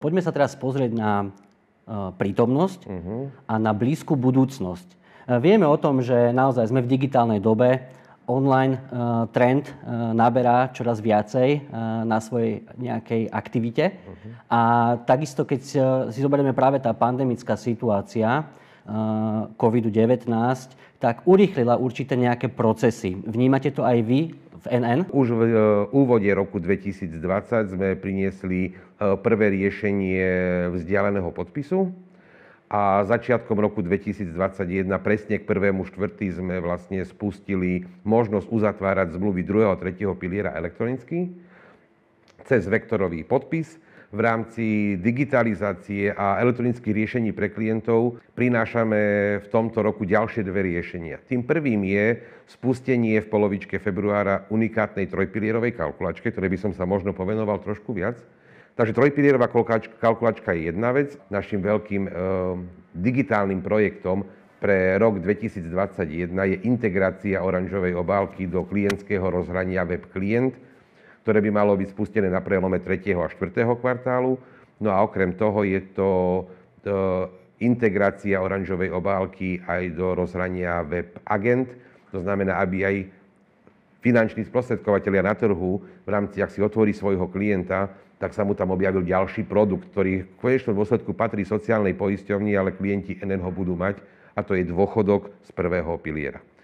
Poďme sa teraz pozrieť na e, prítomnosť uh-huh. a na blízku budúcnosť. E, vieme o tom, že naozaj sme v digitálnej dobe, online e, trend naberá čoraz viacej na svojej nejakej aktivite. Uh-huh. A takisto, keď si zoberieme práve tá pandemická situácia COVID-19, tak urýchlila určité nejaké procesy. Vnímate to aj vy v NN? Už v e, úvode roku 2020 sme priniesli e, prvé riešenie vzdialeného podpisu a začiatkom roku 2021, presne k prvému štvrtý, sme vlastne spustili možnosť uzatvárať zmluvy druhého a tretieho piliera elektronicky cez vektorový podpis v rámci digitalizácie a elektronických riešení pre klientov prinášame v tomto roku ďalšie dve riešenia. Tým prvým je spustenie v polovičke februára unikátnej trojpilierovej kalkulačke, ktoré by som sa možno povenoval trošku viac. Takže trojpilierová kalkulačka je jedna vec. Našim veľkým e, digitálnym projektom pre rok 2021 je integrácia oranžovej obálky do klientského rozhrania web klient ktoré by malo byť spustené na prelome 3. a 4. kvartálu. No a okrem toho je to e, integrácia oranžovej obálky aj do rozhrania web agent. To znamená, aby aj finanční sprostredkovateľia na trhu v rámci, ak si otvorí svojho klienta, tak sa mu tam objavil ďalší produkt, ktorý v konečnom dôsledku patrí sociálnej poisťovni, ale klienti NN ho budú mať a to je dôchodok z prvého piliera.